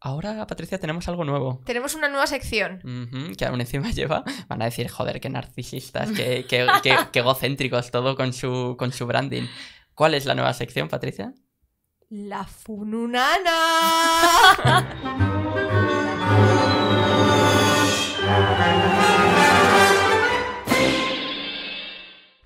Ahora, Patricia, tenemos algo nuevo. Tenemos una nueva sección. que aún encima lleva. Van a decir, joder, qué narcisistas, qué, egocéntricos, todo con su, con su branding. ¿Cuál es la nueva sección, Patricia? La Fununana.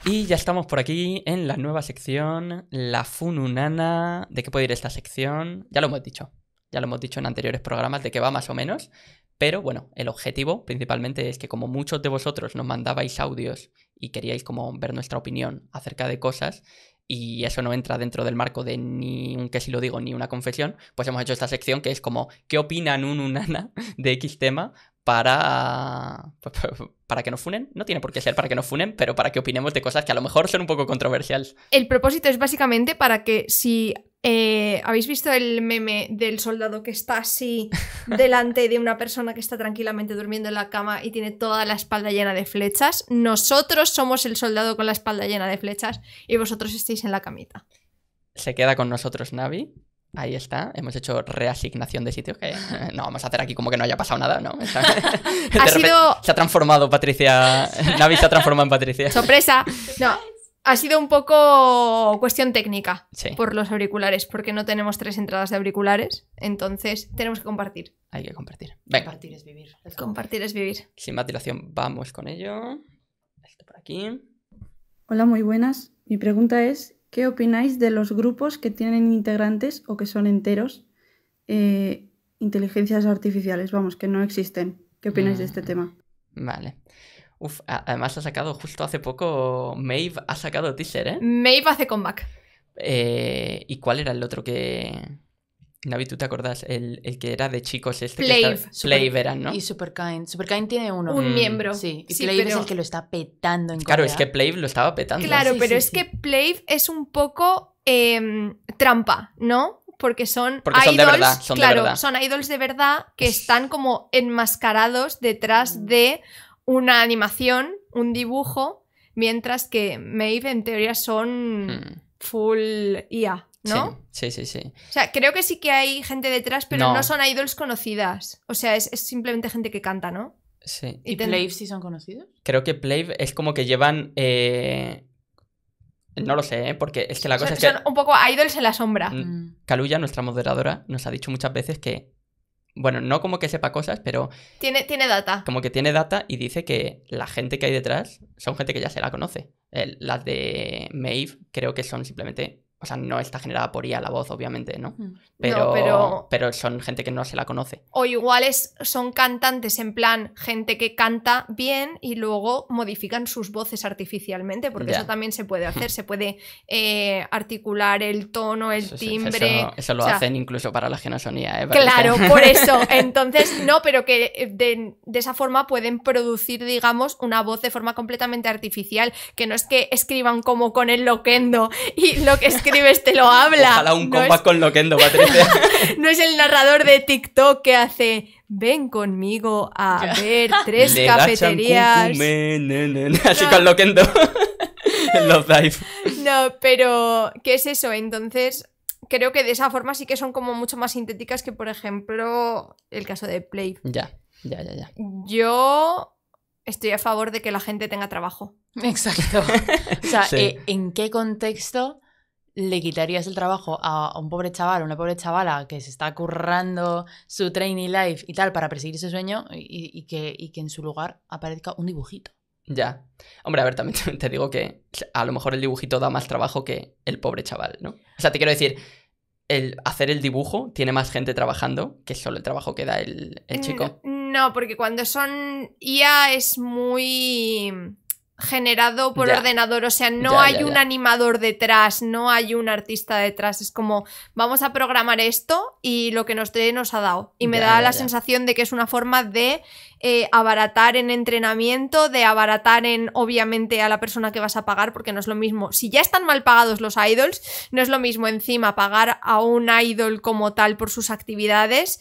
Y ya estamos por aquí en la nueva sección, la Fununana. ¿De qué puede ir esta sección? Ya lo hemos dicho. Ya lo hemos dicho en anteriores programas de que va más o menos. Pero bueno, el objetivo principalmente es que como muchos de vosotros nos mandabais audios y queríais como ver nuestra opinión acerca de cosas, y eso no entra dentro del marco de ni un que si lo digo ni una confesión, pues hemos hecho esta sección que es como ¿qué opinan un unana de X tema? para, para que nos funen. No tiene por qué ser para que nos funen, pero para que opinemos de cosas que a lo mejor son un poco controversiales. El propósito es básicamente para que si eh, ¿Habéis visto el meme del soldado que está así delante de una persona que está tranquilamente durmiendo en la cama y tiene toda la espalda llena de flechas? Nosotros somos el soldado con la espalda llena de flechas y vosotros estáis en la camita. Se queda con nosotros Navi. Ahí está, hemos hecho reasignación de sitio. que no vamos a hacer aquí como que no haya pasado nada, ¿no? ha Se ha transformado Patricia, Navi se ha transformado en Patricia. Sorpresa, no, ha sido un poco cuestión técnica por los auriculares, porque no tenemos tres entradas de auriculares, entonces tenemos que compartir. Hay que compartir. Compartir es vivir. compartir es vivir. Sin más dilación, vamos con ello. Esto por aquí. Hola, muy buenas. Mi pregunta es, ¿Qué opináis de los grupos que tienen integrantes o que son enteros eh, inteligencias artificiales? Vamos, que no existen. ¿Qué opináis de este mm. tema? Vale. Uf, además ha sacado justo hace poco, Maeve ha sacado teaser, ¿eh? Maeve hace comeback. Eh, ¿Y cuál era el otro que, Navi, ¿tú te acordás? El, que era de chicos este. Que ¿no? Y Superkind. Superkind tiene uno. Un mm, miembro. Sí, y sí, es el que lo está petando en Claro, es que Play lo estaba petando. Claro, pero es que Play es un poco em, trampa, ¿no? Porque son Porque son de verdad, claro, son idols de verdad que están como enmascarados detrás mm. de una animación, un dibujo, mientras que Maeve en teoría son mm. full IA. ¿no? Sí, sí, sí, O sea, creo que sí que hay gente detrás, pero no, son idols conocidas. O sea, es, simplemente gente que canta, ¿no? Sí. ¿Y, ¿Y sí son conocidos? Creo que Plave es como que llevan... Eh, no lo sé, ¿eh? porque es que la cosa es que... Son un poco idols en la sombra. Mm, Kaluya, nuestra moderadora, nos ha dicho muchas veces que... Bueno, no como que sepa cosas, pero... Tiene, tiene data. Como que tiene data y dice que la gente que hay detrás son gente que ya se la conoce. Eh, las de Maeve creo que son simplemente o sea, no está generada por IA la voz, obviamente, ¿no? Mm. Pero, pero... son gente que no se la conoce. O iguales son cantantes en plan gente que canta bien y luego modifican sus voces artificialmente, porque eso también se puede hacer. Se puede eh, articular el tono, el timbre. Eso, lo hacen incluso para la genosonía, ¿eh? Claro, por eso. Entonces, no, pero que eh, de, esa forma pueden producir, digamos, una voz de forma completamente artificial. Que no es que escriban como con el loquendo y lo que que te lo habla. Ojalá un no con Loquendo, Patricia. no es el narrador de TikTok que hace ven conmigo a ver tres cafeterías. Así no. con Loquendo. No, pero ¿qué es eso? Entonces, creo que de esa forma sí que son como mucho más sintéticas que, por ejemplo, el caso de Play. Ya, ya, ya, ya. Yo estoy a favor de que la gente tenga trabajo. Exacto. o sea, ¿en qué contexto le quitarías el trabajo a un pobre chaval, una pobre chavala que se está currando su training life y tal para perseguir ese sueño y, que, en su lugar aparezca un dibujito. Ya. Hombre, a ver, también te digo que a lo mejor el dibujito da más trabajo que el pobre chaval, ¿no? O sea, te quiero decir, el hacer el dibujo tiene más gente trabajando que solo el trabajo que da el, el mm, chico. No, porque cuando son IA es muy generado por ordenador, o sea, no hay un animador detrás, no hay un artista detrás, es como vamos a programar esto y lo que nos dé nos ha dado. Y me da la sensación de que es una forma de eh, abaratar en entrenamiento, de abaratar en obviamente a la persona que vas a pagar, porque no es lo mismo, si ya están mal pagados los idols, no es lo mismo encima pagar a un idol como tal por sus actividades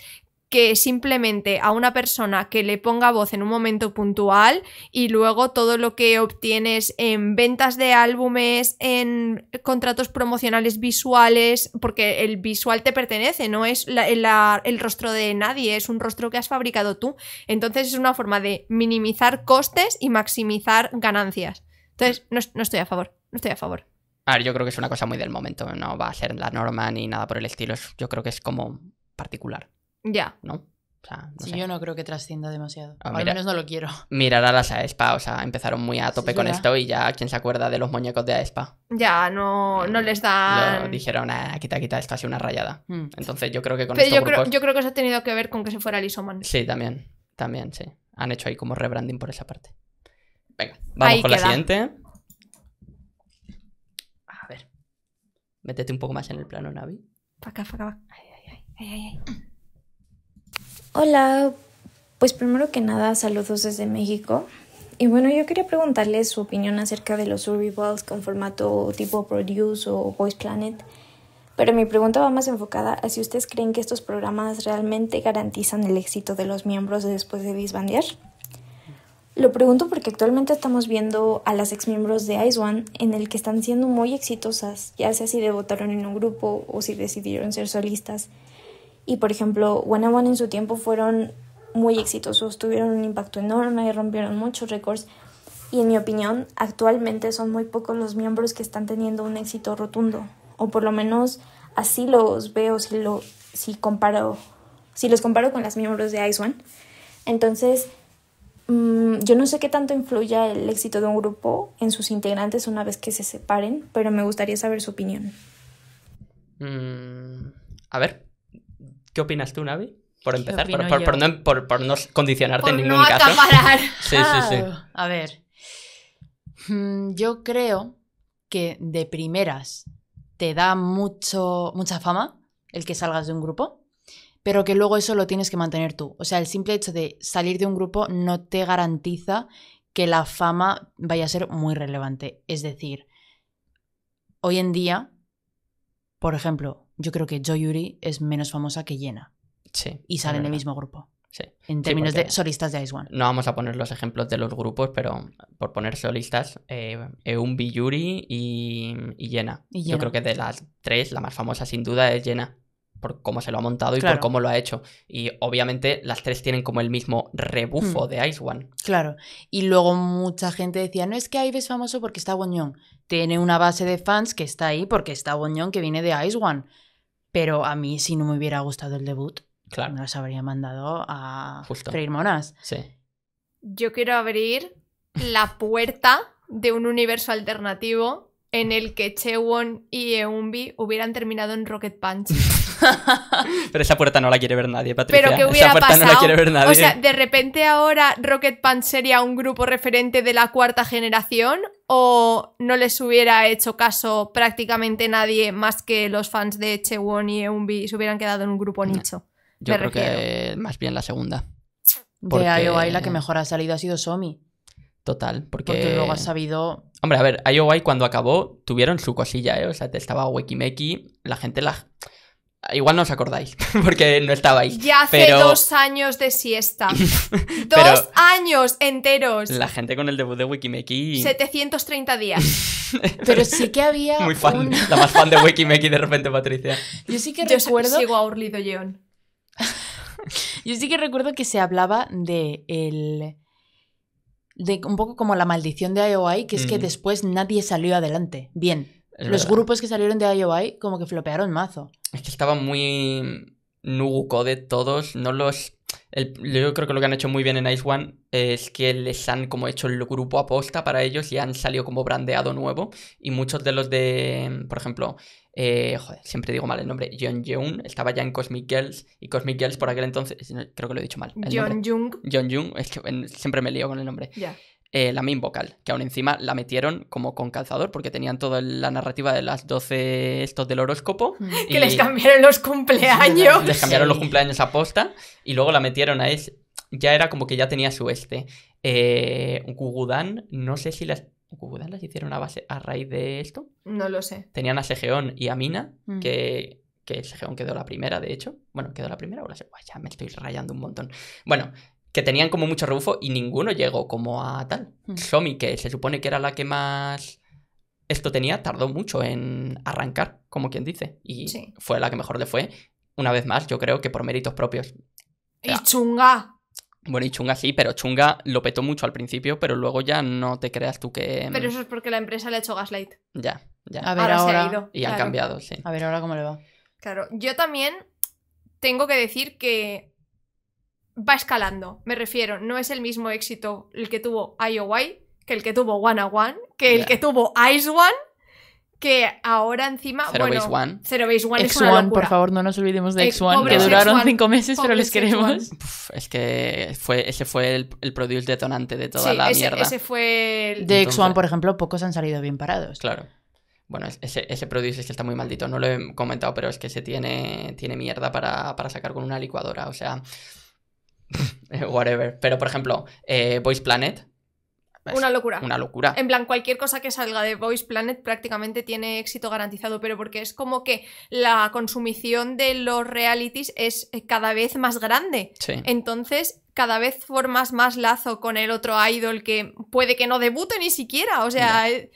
que simplemente a una persona que le ponga voz en un momento puntual y luego todo lo que obtienes en ventas de álbumes, en contratos promocionales visuales, porque el visual te pertenece, no es el rostro de nadie, es un rostro que has fabricado tú. Entonces es una forma de minimizar costes y maximizar ganancias. Entonces, no, no estoy a favor, no estoy a favor. A ver, yo creo que es una cosa muy del momento, no va a ser la norma ni nada por el estilo, yo creo que es como particular. Ya. ¿No? O yo no creo que trascienda demasiado. a ah, al menos no lo quiero. Mirar a las AESPA, e o sea, empezaron muy a tope con esto y ya quién se acuerda de los muñecos de AESPA. E ya, no, no les da dijeron, ah, quita, quita, esto ha una rayada. Mm. Entonces yo creo que con Pero yo, creo, yo creo que eso ha tenido que ver con que se fuera el isoman Sí, también. También, sí. Han hecho ahí como rebranding por esa parte. Venga, vamos con la siguiente. A ver. Métete un poco más en el plano, Navi. Para acá, para acá. Ay, ay, ay, ay, ay. Hola, pues primero que nada, saludos desde México. Y bueno, yo quería preguntarles su opinión acerca de los Survivals con formato tipo Produce o Voice Planet. Pero mi pregunta va más enfocada a si ustedes creen que estos programas realmente garantizan el éxito de los miembros después de disbandear. Lo pregunto porque actualmente estamos viendo a las exmiembros de Ice One en el que están siendo muy exitosas, ya sea si debutaron en un grupo o si decidieron ser solistas y por ejemplo, One One en su tiempo fueron muy exitosos, tuvieron un impacto enorme rompieron muchos récords. Y en mi opinión, actualmente son muy pocos los miembros que están teniendo un éxito rotundo, o por lo menos así los veo si lo si comparo si los comparo con las miembros de Ice One. Entonces, mm, yo no sé qué tanto influye el éxito de un grupo en sus integrantes una vez que se separen, pero me gustaría saber su opinión. Mm, a ver, ¿Qué opinas tú, Navi? Por empezar, por, no, condicionarte en ningún no caso. sí, sí, sí. A ver. Mm, yo creo que de primeras te da mucho, mucha fama el que salgas de un grupo, pero que luego eso lo tienes que mantener tú. O sea, el simple hecho de salir de un grupo no te garantiza que la fama vaya a ser muy relevante. Es decir, hoy en día por ejemplo, yo creo que Yuri es menos famosa que Yena. Sí. Y salen del mismo grupo. Sí. En términos de solistas de Ice One. No vamos a poner los ejemplos de los grupos, pero por poner solistas, eh, Yuri y, y y Yena. Yo creo que de las tres, la más famosa sin duda es Yena por cómo se lo ha montado y por cómo lo ha hecho. Y obviamente las tres tienen como el mismo rebufo hmm. de Ice One. Claro. Y luego mucha gente decía, no es que Ive es famoso porque está Boñón. Tiene una base de fans que está ahí porque está Boñón que viene de Ice One. Pero a mí si no me hubiera gustado el debut, me los habría mandado a monas. Sí. Yo quiero abrir la puerta de un universo alternativo en el que Chewon y Eunbi hubieran terminado en Rocket Punch. Pero esa puerta no la quiere ver nadie, Patricia. Pero que hubiera esa puerta la nadie. O sea, de repente ahora Rocket Punch sería un grupo referente de la cuarta generación o no les hubiera hecho caso prácticamente nadie más que los fans de Chewon y Eunbi se hubieran quedado en un grupo nicho. Yo creo que más bien la segunda. De Iowa la que mejor ha salido ha sido Somi. Total, porque... porque luego ha sabido Hombre, a ver, IOI cuando acabó tuvieron su cosilla, ¿eh? O sea, te estaba Wikimeki. la gente la... Ah, igual no os acordáis, porque no estabais. Ya hace dos años de siesta. dos años enteros. La gente con el debut de Wikimeki. 730 días. pero sí que había. Muy fan. La más fan de Wikimeki de repente, Patricia. Yo sí que recuerdo. Yo sí que recuerdo que se hablaba de el un poco como la maldición de IOI, que es que después nadie salió adelante. Bien. los grupos que salieron de IOI como que flopearon mazo. Es que estaban muy de todos, no los... yo creo que lo que han hecho muy bien en Ice One es que les han como hecho el grupo aposta para ellos y han salido como brandeado nuevo. Y muchos de los de, por ejemplo, eh, joder, siempre digo mal el nombre, John Jung, estaba ya en Cosmic Girls y Cosmic Girls por aquel entonces, creo que lo he dicho mal. John Jung. John Jung, es que siempre me lío con el nombre. Eh, la main vocal, que aún encima la metieron como con calzador, porque tenían toda la narrativa de las 12 estos del horóscopo. Mm. Que les cambiaron los cumpleaños. les cambiaron los cumpleaños a posta y luego la metieron a ese. Ya era como que ya tenía su este. Eh, Gugudan, no sé si las Cúcuta las hicieron a base a raíz de esto. No lo sé. Tenían a Segeón y a Mina, mm. que, que Segeón quedó la primera, de hecho. Bueno, quedó la primera o la segunda. Ya me estoy rayando un montón. Bueno, que tenían como mucho rebufo y ninguno llegó como a tal. Mm. Somi, que se supone que era la que más esto tenía, tardó mucho en arrancar, como quien dice. Y fue la que mejor le fue. Una vez más, yo creo que por méritos propios. Y chunga. Bueno, y Chunga sí, pero Chunga lo petó mucho al principio, pero luego ya no te creas tú que. Mm, pero eso es porque la empresa le ha hecho gaslight. Ya, ya. A ver, ahora, Se ha ido. Y han cambiado, sí. A ver, ahora cómo le va. Claro, yo también tengo que decir que va escalando. Me refiero, no es el mismo éxito el que tuvo IOY que el que tuvo One One, que el que tuvo Ice One que ahora encima. Zero Base One. Zero Base One X por favor, no nos olvidemos de eh, X1, que duraron cinco meses, pero les queremos. es que fue, ese fue el, produce detonante de toda la mierda. Ese fue De X1, por ejemplo, pocos han salido bien parados. Claro. Bueno, ese, produce es que está muy maldito. No lo he comentado, pero es que se tiene, tiene mierda para, sacar con una licuadora. O sea. whatever. Pero, por ejemplo, Voice eh, Planet una locura. Una locura. En plan, cualquier cosa que salga de Voice Planet prácticamente tiene éxito garantizado, pero porque es como que la consumición de los realities es eh, cada vez más grande. Entonces, cada vez formas más lazo con el otro idol que puede que no debute ni siquiera. O sea, eh,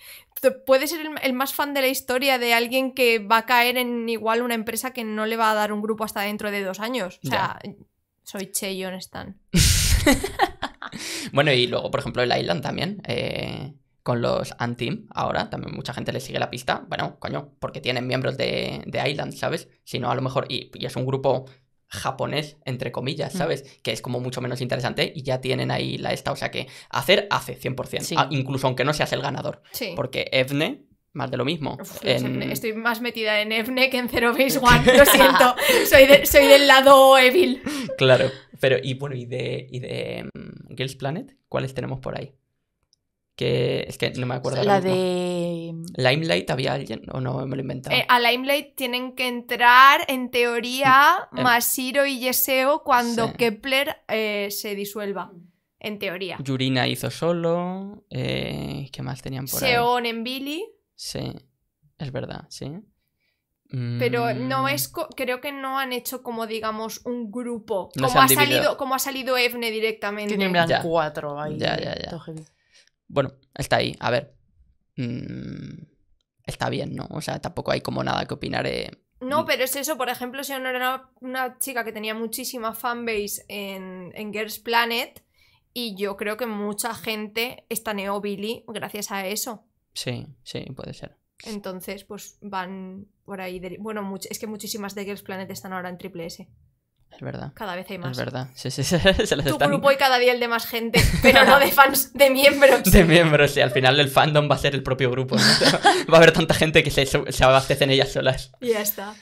puede ser el, más fan de la historia de alguien que va a caer en igual una empresa que no le va a dar un grupo hasta dentro de dos años. O sea, soy soy Cheyon Stan. bueno, y luego, por ejemplo, el Island también. Eh, con los Antim, ahora también mucha gente le sigue la pista. Bueno, coño, porque tienen miembros de, Island, ¿sabes? Si no, a lo mejor. Y, es un grupo japonés, entre comillas, mm. ¿sabes? Que es como mucho menos interesante y ya tienen ahí la esta. O sea que hacer, hace 100%, ah, incluso aunque no seas el ganador. Porque Evne más de lo mismo. Estoy más metida en Evne que en Zero Base One, lo siento. soy, del lado evil. Claro, pero y bueno, y de, de mm, Girls Planet, ¿cuáles tenemos por ahí? Que es que no me acuerdo. La de. ¿Limelight había alguien o no me lo he inventado? Eh, a Limelight tienen que entrar, en teoría, Masiro y Yeseo cuando Kepler eh, se disuelva en teoría. Yurina hizo solo. Eh, ¿Qué más tenían por ahí? Seon en Billy. Sí, es verdad, sí. Pero no mm. es, creo que no han hecho como digamos un grupo, como, ha salido, como ha salido Evne directamente. Tienen plan cuatro ahí. Ya, ya, ya. Bueno, está ahí, a ver. Mm, está bien, ¿no? O sea, tampoco hay como nada que opinar. No, pero es eso, por ejemplo, si no era una, chica que tenía muchísima fanbase en, Girls Planet y yo creo que mucha gente está Billy gracias a eso. Sí, sí, puede ser. Entonces, pues van por ahí. Bueno, es que muchísimas de Girls Planet están ahora en Triple S. Es verdad. Cada vez hay más. Es verdad. Sí, sí, tu grupo y cada día el de más gente, pero no de fans, de miembros. De miembros, sí. Al final el fandom va a ser el propio grupo. va a haber tanta gente que se, se abastecen ellas solas. ya está.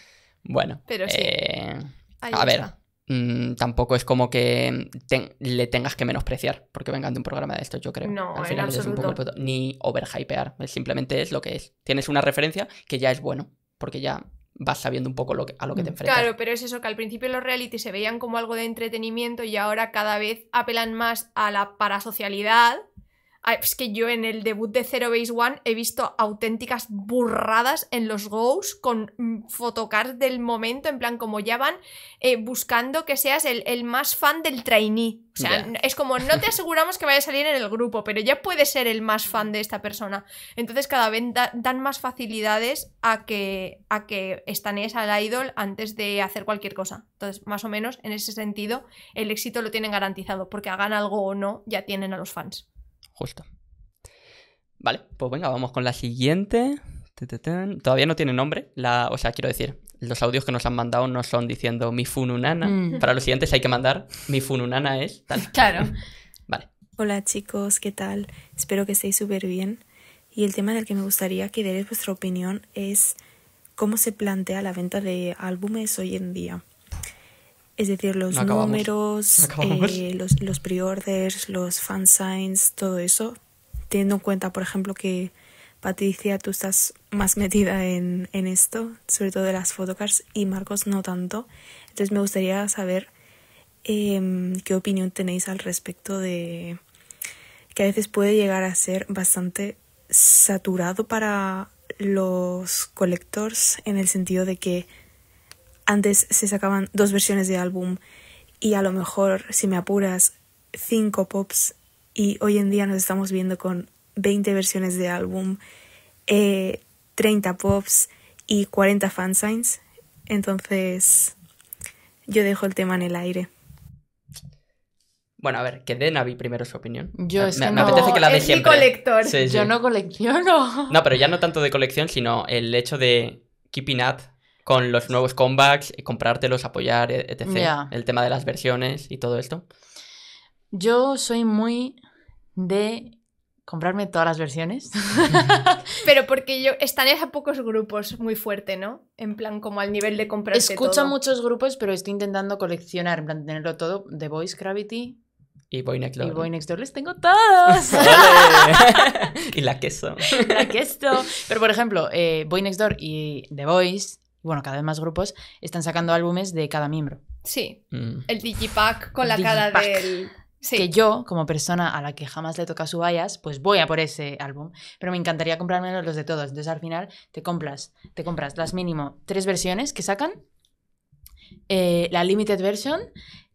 Bueno. Pero sí. Eh, a ver, Mm, tampoco es como que le tengas que menospreciar porque vengan de un programa de estos, yo creo. No, Al final es un poco ni overhypear, simplemente es lo que es. Tienes una referencia que ya es bueno, porque ya vas sabiendo un poco a lo que te mm, enfrentas. Claro, pero es eso, que al principio los reality se veían como algo de entretenimiento y ahora cada vez apelan más a la parasocialidad es que yo en el debut de Zero Base One he visto auténticas burradas en los goes con fotocards mm, del momento, en plan como ya van eh, buscando que seas el, más fan del trainee. O sea, es como no te aseguramos que vaya a salir en el grupo, pero ya puedes ser el más fan de esta persona. Entonces cada vez dan más facilidades a que, a que estanees al idol antes de hacer cualquier cosa. Entonces, más o menos en ese sentido, el éxito lo tienen garantizado, porque hagan algo o no, ya tienen a los fans justo. Vale, pues venga, vamos con la siguiente. Todavía no tiene nombre. La, o sea, quiero decir, los audios que nos han mandado no son diciendo mi fununana. Mm. Para los siguientes hay que mandar mi fununana es tal. Claro. Vale. Hola chicos, ¿qué tal? Espero que estéis súper bien. Y el tema del que me gustaría que dierais vuestra opinión es cómo se plantea la venta de álbumes hoy en día. Es decir, los números, eh, los, los pre-orders, los fansigns, todo eso. Teniendo en cuenta, por ejemplo, que Patricia, tú estás más metida en, esto, sobre todo de las photocards, y Marcos no tanto. Entonces me gustaría saber em, qué opinión tenéis al respecto de que a veces puede llegar a ser bastante saturado para los colectores en el sentido de que antes se sacaban dos versiones de álbum y a lo mejor, si me apuras, cinco pops y hoy en día nos estamos viendo con 20 versiones de álbum, 30 eh, pops y 40 fansigns. Entonces, yo dejo el tema en el aire. Bueno, a ver, que dé Navi primero su opinión. Yo es colector. yo no colecciono. No, pero ya no tanto de colección, sino el hecho de keeping up con los nuevos comebacks, eh, comprártelos, apoyar, e, etc. El tema de las versiones y todo esto. Yo soy muy de comprarme todas las versiones. Pero porque yo están a pocos grupos muy fuerte, ¿no? En plan, como al nivel de comprar. Escucho muchos grupos, pero estoy intentando coleccionar, en plan, tenerlo todo. The Voice, Gravity. Y Boy Next Door. Y Boy Next Door les tengo todos. y la queso. La queso. Pero por ejemplo, eh, Boy Next Door y The Voice bueno, cada vez más grupos están sacando álbumes de cada miembro. Sí, mm. el digipack con la cara del... Que yo, como persona a la que jamás le toca su bias, pues voy a por ese álbum. Pero me encantaría comprarme los de todos. Entonces al final te compras, te compras las mínimo tres versiones que sacan, eh, la limited version,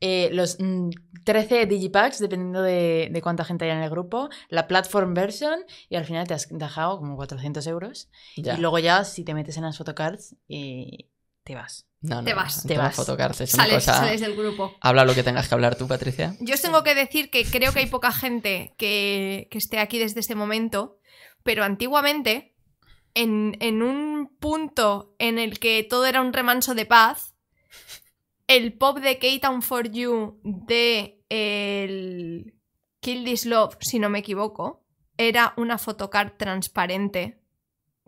eh, los mm, 13 digipacks, dependiendo de, de, cuánta gente haya en el grupo, la platform version, y al final te has dejado como 400 euros. Y luego ya, si te metes en las photocards, y eh, te vas. te vas. Te vas. photocards es una cosa... sales del grupo. Habla lo que tengas que hablar tú, Patricia. Yo os tengo que decir que creo que hay poca gente que, que esté aquí desde este momento, pero antiguamente, en, en un punto en el que todo era un remanso de paz, el pop de K-Town for You de el Kill This Love, si no me equivoco, era una photocard transparente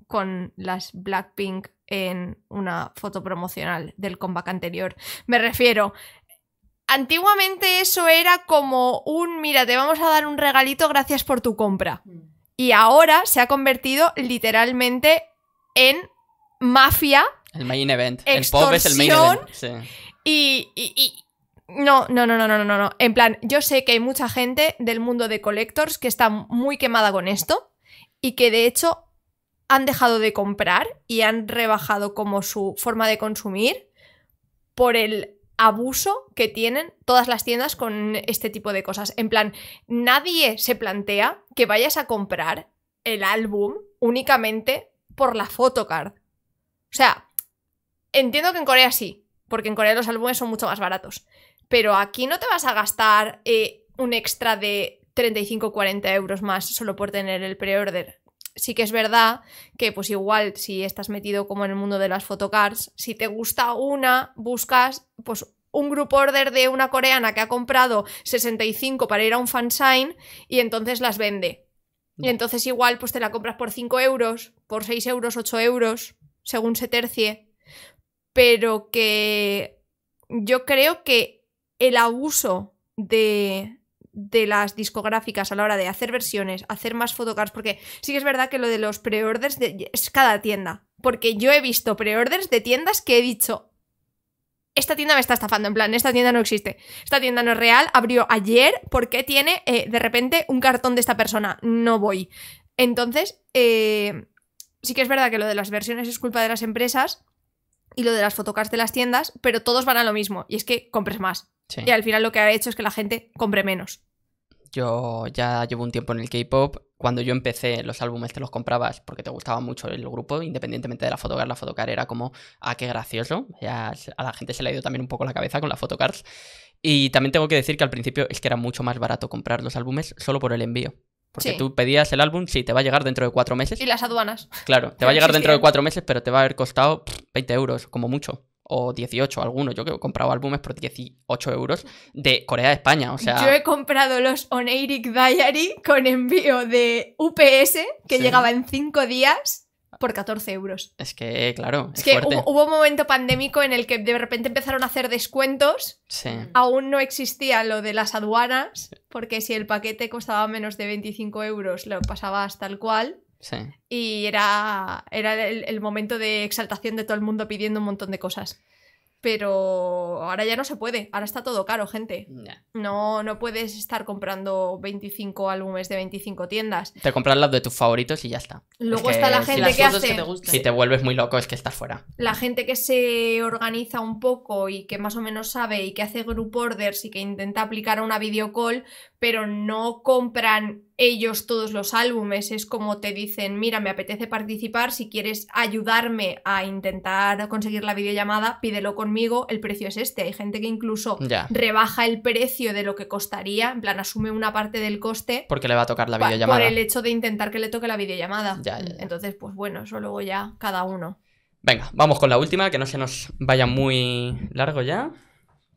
con las Blackpink en una foto promocional del comeback anterior. Me refiero, antiguamente eso era como un, mira, te vamos a dar un regalito, gracias por tu compra. Mm. Y ahora se ha convertido literalmente en mafia. El main event. El pop es el main event. y, no, no, no, no, no, no, no. En plan, yo sé que hay mucha gente del mundo de collectors que está muy quemada con esto y que de hecho han dejado de comprar y han rebajado como su forma de consumir por el abuso que tienen todas las tiendas con este tipo de cosas. En plan, nadie se plantea que vayas a comprar el álbum únicamente por la photocard. O sea, entiendo que en Corea sí, porque en Corea los álbumes son mucho más baratos pero aquí no te vas a gastar eh, un extra de 35-40 euros más solo por tener el pre-order. Sí que es verdad que pues igual si estás metido como en el mundo de las photocards, si te gusta una, buscas pues un group order de una coreana que ha comprado 65 para ir a un fansign y entonces las vende. Y entonces igual pues te la compras por 5 euros, por 6 euros, 8 euros, según se tercie. Pero que yo creo que el abuso de, las discográficas a la hora de hacer versiones, hacer más photocards, porque sí que es verdad que lo de los preorders es cada tienda, porque yo he visto preorders de tiendas que he dicho, esta tienda me está estafando, en plan, esta tienda no existe, esta tienda no es real, abrió ayer, ¿por qué tiene eh, de repente un cartón de esta persona? No voy. Entonces, eh, sí que es verdad que lo de las versiones es culpa de las empresas y lo de las photocards de las tiendas, pero todos van a lo mismo, y es que compres más. Y al final lo que ha hecho es que la gente compre menos. Yo ya llevo un tiempo en el K-pop. Cuando yo empecé, los álbumes te los comprabas porque te gustaba mucho el grupo, independientemente de la Photocard. La Photocard era como, ah, qué gracioso. a la gente se le ha ido también un poco la cabeza con las photocards. Y también tengo que decir que al principio es que era mucho más barato comprar los álbumes solo por el envío. Porque tú pedías el álbum, sí, te va a llegar dentro de cuatro meses. Y las aduanas. Claro, te va a llegar dentro de cuatro meses, pero te va a haber costado 20 euros, como mucho o 18 alguno, Yo que he comprado álbumes por 18 euros de Corea de España. O sea... Yo he comprado los Oneiric Diary con envío de UPS que llegaba en 5 días por 14 euros. Es que, claro. Es, que hubo, un momento pandémico en el que de repente empezaron a hacer descuentos. Aún no existía lo de las aduanas, porque si el paquete costaba menos de 25 euros, lo pasabas tal cual. Y era, era el, momento de exaltación de todo el mundo pidiendo un montón de cosas. Pero ahora ya no se puede, ahora está todo caro, gente. No, no puedes estar comprando 25 álbumes de 25 tiendas. Te compras los de tus favoritos y ya está. Luego está la gente si que hace... te si te vuelves muy loco es que estás fuera. La gente que se organiza un poco y que más o menos sabe y que hace group orders y que intenta aplicar a una videocall, pero no compran ellos todos los álbumes, es como te dicen, mira, me apetece participar, si quieres ayudarme a intentar conseguir la videollamada, pídelo conmigo, el precio es este. Hay gente que incluso rebaja el precio de lo que costaría, en plan, asume una parte del coste. Porque le va a tocar la videollamada. Por el hecho de intentar que le toque la videollamada. Entonces, pues bueno, eso luego ya cada uno. Venga, vamos con la última, que no se nos vaya muy largo ya.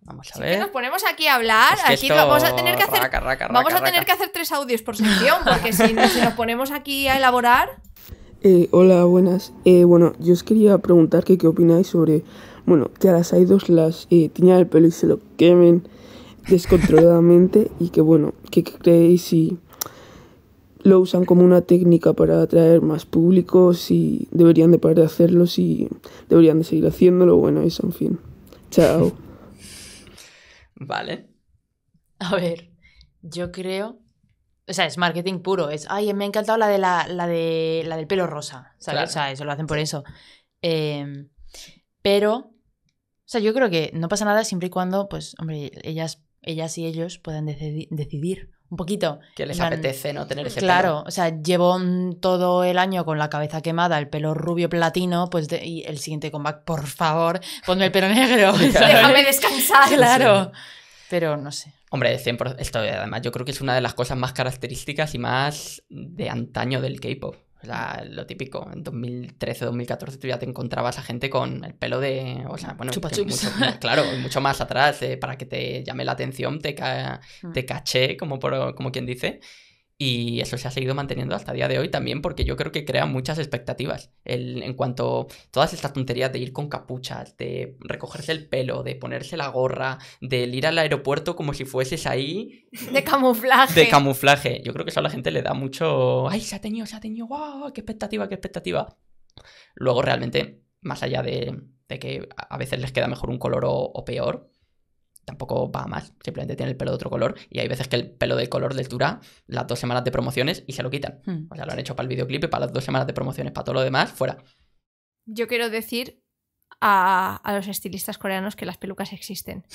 Vamos a ver. nos ponemos aquí a hablar, aquí vamos a tener que hacer. vamos a tener que hacer tres audios por sección, porque si, nos ponemos aquí a elaborar. Eh, hola, buenas. Eh, bueno, yo os quería preguntar que qué opináis sobre, bueno, que a las aidos las eh, tiñan el pelo y se lo quemen descontroladamente y que, bueno, qué creéis si lo usan como una técnica para atraer más público si deberían de parar de hacerlo, si deberían de seguir haciéndolo, bueno, eso, en fin. Chao. Vale. A ver, yo creo. O sea, es marketing puro. Es, ay, me ha encantado la de la, la de la del pelo rosa. O sea, eso lo hacen por eso. Em, pero. O sea, yo creo que no pasa nada siempre y cuando, pues, hombre, ellas, ellas y ellos puedan decidir un poquito. Que les apetece no tener ese pelo. Claro, o sea, llevo todo el año con la cabeza quemada, el pelo rubio platino, pues y el siguiente comeback, por favor, ponme el pelo negro. Déjame descansar. Claro. Pero no sé. Hombre, 100%, esto además yo creo que es una de las cosas más características y más de antaño del K-pop. O lo típico, en 2013, 2014 tú ya te encontrabas a gente con el pelo de, o sea, bueno, Chupa mucho, claro, mucho más atrás, eh, para que te llame la atención, te, mm. te caché, como, por, como quien dice, y eso se ha seguido manteniendo hasta el día de hoy también porque yo creo que crea muchas expectativas en cuanto a todas estas tonterías de ir con capuchas, de recogerse el pelo, de ponerse la gorra, del ir al aeropuerto como si fueses ahí... De camuflaje. De camuflaje. Yo creo que eso a la gente le da mucho... ¡Ay, se ha teñido, se ha teñido! ¡Wow! ¡Qué expectativa, qué expectativa! Luego realmente, más allá de, que a veces les queda mejor un color o peor, tampoco va más, simplemente tiene el pelo de otro color y hay veces que el pelo de color del dura las dos semanas de promociones y se lo quitan. Hmm. O sea, lo han hecho para el videoclip y para las dos semanas de promociones, para todo lo demás, fuera. Yo quiero decir a, los estilistas coreanos que las pelucas existen.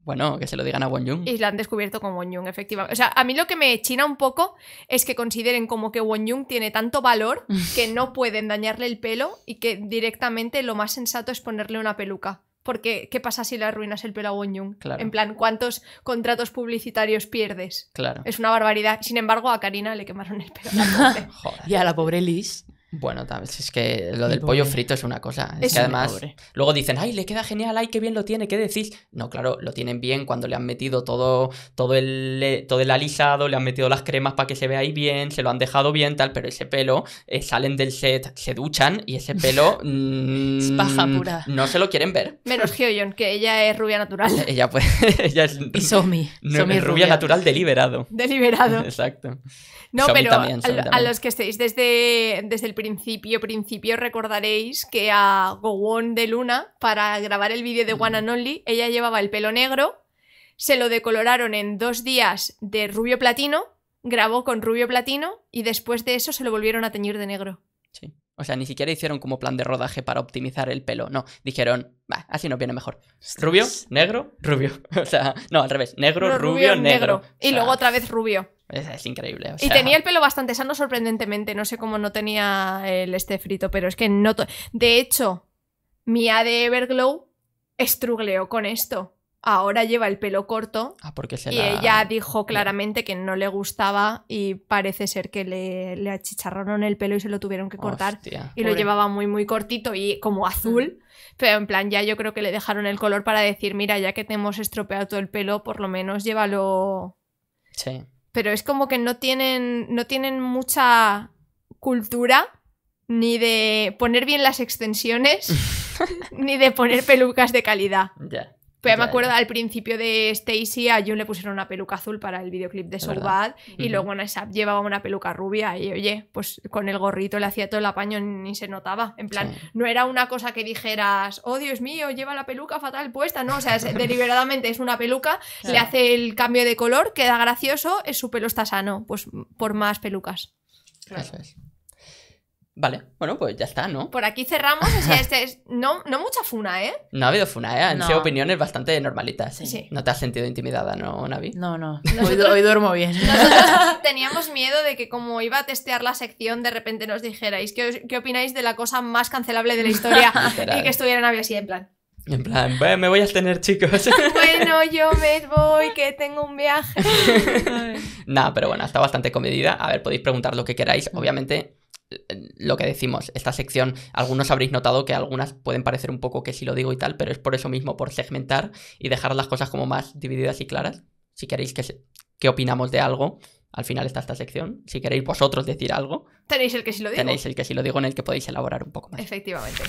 Bueno, que se lo digan a Won Y la han descubierto con Won efectivamente. O sea, a mí lo que me china un poco es que consideren como que Won tiene tanto valor que no pueden dañarle el pelo y que directamente lo más sensato es ponerle una peluca. Porque, ¿qué pasa si le arruinas el pelo a En plan, ¿cuántos contratos publicitarios pierdes? Claro. Es una barbaridad. Sin embargo, a Karina le quemaron el pelo. Joder. Y a la pobre Liz bueno, tal vez es que lo del pollo frito es una cosa. Es, que además, luego dicen, ay, le queda genial, ay, qué bien lo tiene, ¿qué decís? No, claro, lo tienen bien cuando le han metido todo, todo, el, eh, todo el alisado, le han metido las cremas para que se vea ahí bien, se lo han dejado bien, tal, pero ese pelo, eh, salen del set, se duchan y ese pelo. Mm, es paja pura. No se lo quieren ver. Menos Hyoyeon, que ella es rubia natural. ella, pues, Y Somi. Somi rubia, natural deliberado. Deliberado. Exacto. No, pero a, los que estéis desde, desde el principio, principio recordaréis que a Gowon de Luna, para grabar el vídeo de One and Only, ella llevaba el pelo negro, se lo decoloraron en dos días de rubio platino, grabó con rubio platino y después de eso se lo volvieron a teñir de negro. Sí. O sea, ni siquiera hicieron como plan de rodaje para optimizar el pelo. No, dijeron, va, así nos viene mejor. Rubio, negro, rubio. O sea, no, al revés. Negro, rubio, negro. Y luego otra vez rubio. Es, increíble. Y tenía el pelo bastante sano, sorprendentemente. No sé cómo no tenía el este frito, pero es que no. De hecho, Mia de Everglow estrugleó con esto. Ahora lleva el pelo corto. Ah, porque se y ella dijo claramente que no le gustaba y parece ser que le, le achicharraron el pelo y se lo tuvieron que cortar. y lo llevaba muy, muy cortito y como mm. azul. Pero en plan, ya yo creo que le dejaron el color para decir, mira, ya que te hemos estropeado todo el pelo, por lo menos llévalo. Sí pero es como que no tienen, no tienen mucha cultura ni de poner bien las extensiones, ni de poner pelucas de calidad. Ya. Pues ya me acuerdo al principio de Stacy a June le pusieron una peluca azul para el videoclip de Soul Bad y luego en luego llevaba una peluca rubia y oye, pues con el gorrito le hacía todo el apaño ni se notaba. En plan, no era una cosa que dijeras, oh Dios mío, lleva la peluca fatal puesta, no, o sea, deliberadamente es una peluca, le hace el cambio de color, queda gracioso, es su pelo está sano, pues por más pelucas. Gracias. Vale, bueno, pues ya está, ¿no? Por aquí cerramos, o sea, este es, no, no mucha funa, ¿eh? No ha habido funa, ¿eh? Han sido opiniones bastante normalitas. No te has sentido intimidada, ¿no, Navi? No, no. hoy, duermo bien. Nosotros teníamos miedo de que como iba a testear la sección, de repente nos dijerais qué, opináis de la cosa más cancelable de la historia y que estuviera Navi así en plan. En plan, me voy a tener, chicos. bueno, yo me voy, que tengo un viaje. Nada, pero bueno, está bastante comedida. A ver, podéis preguntar lo que queráis. Obviamente lo que decimos, esta sección, algunos habréis notado que algunas pueden parecer un poco que si lo digo y tal, pero es por eso mismo, por segmentar y dejar las cosas como más divididas y claras. Si queréis que, opinamos de algo, al final está esta sección. Si queréis vosotros decir algo, tenéis el que si lo digo. Tenéis el que si lo digo en el que podéis elaborar un poco más. Efectivamente.